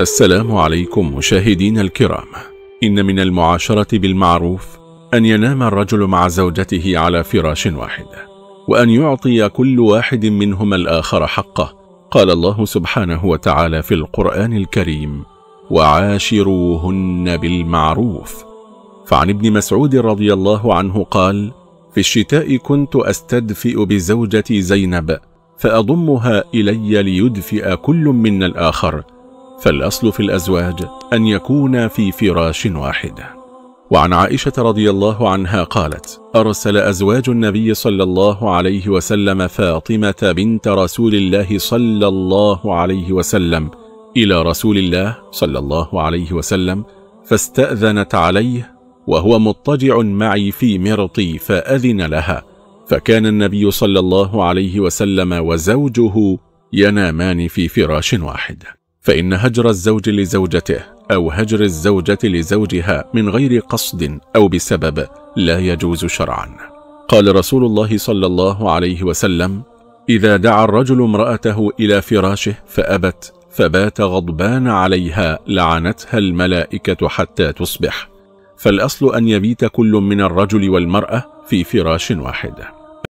السلام عليكم مشاهدين الكرام إن من المعاشرة بالمعروف أن ينام الرجل مع زوجته على فراش واحد وأن يعطي كل واحد منهما الآخر حقه قال الله سبحانه وتعالى في القرآن الكريم وعاشروهن بالمعروف فعن ابن مسعود رضي الله عنه قال في الشتاء كنت أستدفئ بزوجتي زينب فأضمها إلي ليدفئ كل منا الآخر فالأصل في الأزواج أن يكون في فراش واحد وعن عائشة رضي الله عنها قالت أرسل أزواج النبي صلى الله عليه وسلم فاطمة بنت رسول الله صلى الله عليه وسلم إلى رسول الله صلى الله عليه وسلم فاستأذنت عليه وهو مضطجع معي في مرطي فأذن لها فكان النبي صلى الله عليه وسلم وزوجه ينامان في فراش واحد فإن هجر الزوج لزوجته أو هجر الزوجة لزوجها من غير قصد أو بسبب لا يجوز شرعا قال رسول الله صلى الله عليه وسلم إذا دعا الرجل امرأته إلى فراشه فأبت فبات غضبان عليها لعنتها الملائكة حتى تصبح فالأصل أن يبيت كل من الرجل والمرأة في فراش واحد